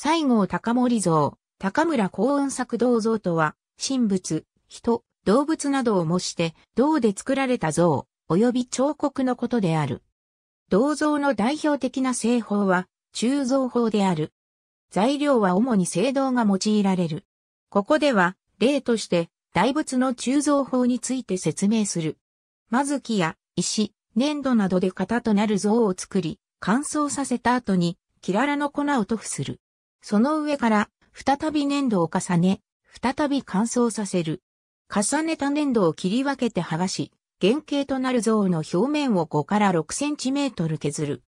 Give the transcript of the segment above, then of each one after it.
西郷隆盛像、高村幸運作銅像とは、神仏、人、動物などを模して、銅で作られた像、及び彫刻のことである。銅像の代表的な製法は、鋳造法である。材料は主に青銅が用いられる。ここでは、例として、大仏の鋳造法について説明する。まず木や石、粘土などで型となる像を作り、乾燥させた後に、キララの粉を塗布する。その上から、再び粘土を重ね、再び乾燥させる。重ねた粘土を切り分けて剥がし、原型となる像の表面を5から6センチメートル削る。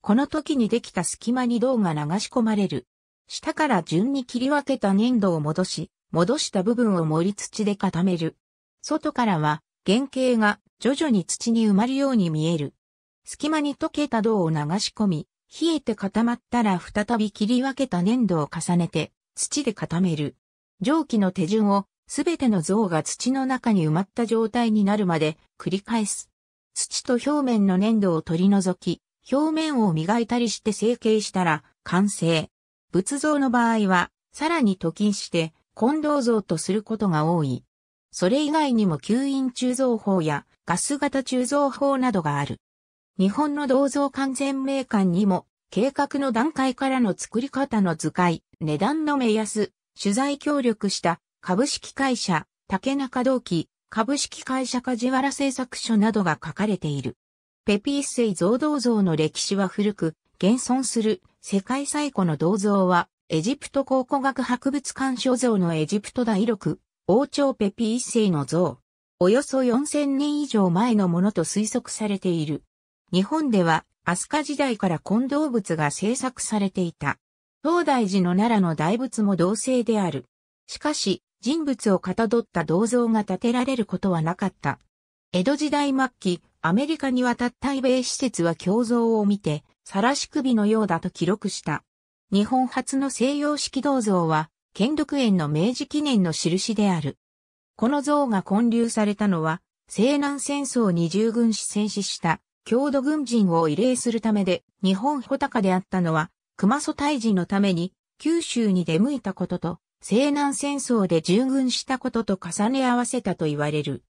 この時にできた隙間に銅が流し込まれる。下から順に切り分けた粘土を戻し、戻した部分を盛り土で固める。外からは原型が徐々に土に埋まるように見える。隙間に溶けた銅を流し込み、冷えて固まったら再び切り分けた粘土を重ねて土で固める。蒸気の手順をすべての像が土の中に埋まった状態になるまで繰り返す。土と表面の粘土を取り除き、表面を磨いたりして成形したら完成。仏像の場合は、さらに溶きして混同像とすることが多い。それ以外にも吸引鋳造法やガス型鋳造法などがある。日本の銅像完全名館にも計画の段階からの作り方の図解、値段の目安、取材協力した株式会社、竹中同期、株式会社梶原製作所などが書かれている。ペピースイ像銅像の歴史は古く、現存する世界最古の銅像は、エジプト考古学博物館所蔵のエジプト第録王朝ペピースイの像。およそ4000年以上前のものと推測されている。日本では飛鳥時代から混動物が制作されていた。東大寺の奈良の大仏も同性である。しかし、人物をかたどった銅像が建てられることはなかった。江戸時代末期、アメリカに渡ったイ米施設は胸像を見て、晒し首のようだと記録した。日本初の西洋式銅像は、剣独園の明治記念の印である。この像が建立されたのは、西南戦争に従軍し戦死した郷土軍人を慰霊するためで、日本穂高であったのは、熊祖退治のために、九州に出向いたことと、西南戦争で従軍したことと重ね合わせたと言われる。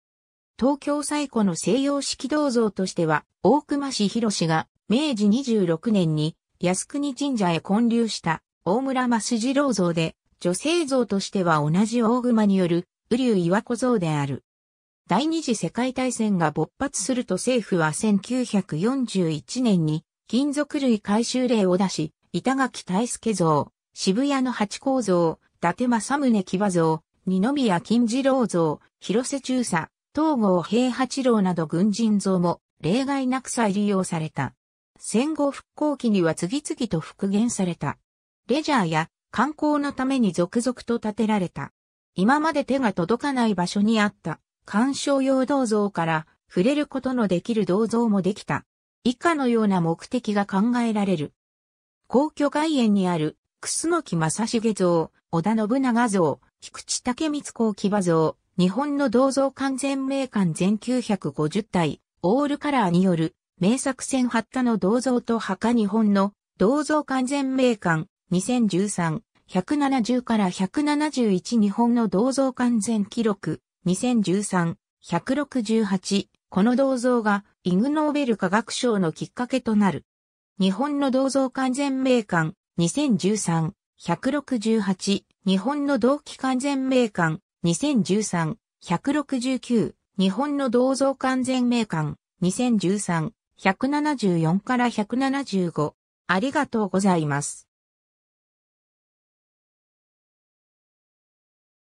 東京最古の西洋式銅像としては、大熊市広氏が明治26年に靖国神社へ建立した大村益次郎像で、女性像としては同じ大熊による瓜生岩子像である。第二次世界大戦が勃発すると政府は1941年に金属類回収令を出し、板垣大輔像、渋谷の八甲像、伊達政宗騎馬像、二宮金次郎像、広瀬中佐、東郷平八郎など軍人像も例外なく再利用された。戦後復興期には次々と復元された。レジャーや観光のために続々と建てられた。今まで手が届かない場所にあった鑑賞用銅像から触れることのできる銅像もできた。以下のような目的が考えられる。皇居外苑にある、楠木正成像、織田信長像、菊池武光公騎馬像、日本の銅像完全名館全950体、オールカラーによる、名作戦八田の銅像と墓日本の銅像完全名館2013、170から171日本の銅像完全記録、2013-168、この銅像がイグノーベル科学賞のきっかけとなる。日本の銅像完全名館、2013-168、日本の同期完全名館、2013-169、日本の銅像完全名館、2013-174から175。ありがとうございます。